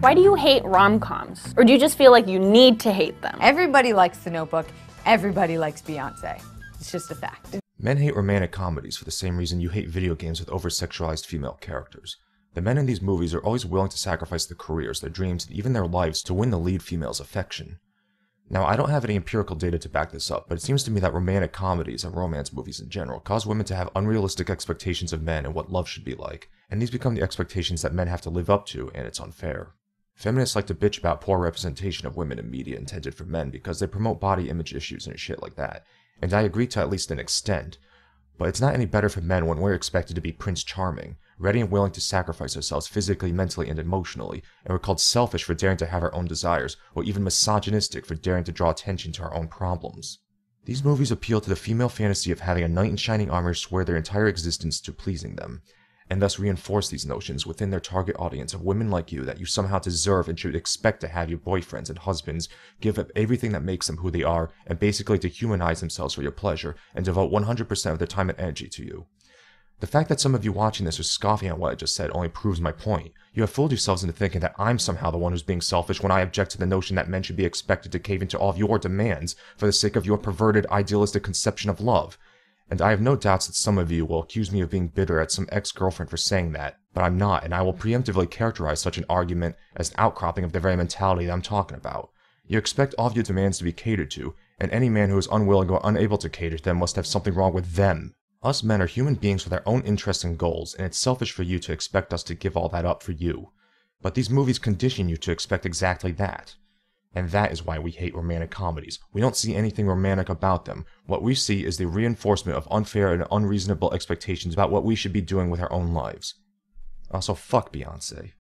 Why do you hate rom-coms? Or do you just feel like you need to hate them? Everybody likes The Notebook. Everybody likes Beyonce. It's just a fact. Men hate romantic comedies for the same reason you hate video games with over-sexualized female characters. The men in these movies are always willing to sacrifice their careers, their dreams, and even their lives to win the lead female's affection. Now, I don't have any empirical data to back this up, but it seems to me that romantic comedies and romance movies in general cause women to have unrealistic expectations of men and what love should be like, and these become the expectations that men have to live up to, and it's unfair. Feminists like to bitch about poor representation of women in media intended for men because they promote body image issues and shit like that, and I agree to at least an extent, but it's not any better for men when we're expected to be Prince Charming, ready and willing to sacrifice ourselves physically, mentally, and emotionally, and we're called selfish for daring to have our own desires, or even misogynistic for daring to draw attention to our own problems. These movies appeal to the female fantasy of having a knight in shining armor swear their entire existence to pleasing them, and thus reinforce these notions within their target audience of women like you that you somehow deserve and should expect to have your boyfriends and husbands give up everything that makes them who they are and basically dehumanize themselves for your pleasure and devote 100% of their time and energy to you. The fact that some of you watching this are scoffing at what I just said only proves my point. You have fooled yourselves into thinking that I'm somehow the one who's being selfish when I object to the notion that men should be expected to cave into all of your demands for the sake of your perverted, idealistic conception of love and I have no doubts that some of you will accuse me of being bitter at some ex girlfriend for saying that, but I'm not, and I will preemptively characterize such an argument as an outcropping of the very mentality that I'm talking about. You expect all of your demands to be catered to, and any man who is unwilling or unable to cater to them must have something wrong with them. Us men are human beings with our own interests and goals, and it's selfish for you to expect us to give all that up for you. But these movies condition you to expect exactly that. And that is why we hate romantic comedies. We don't see anything romantic about them. What we see is the reinforcement of unfair and unreasonable expectations about what we should be doing with our own lives. Also, fuck Beyonce.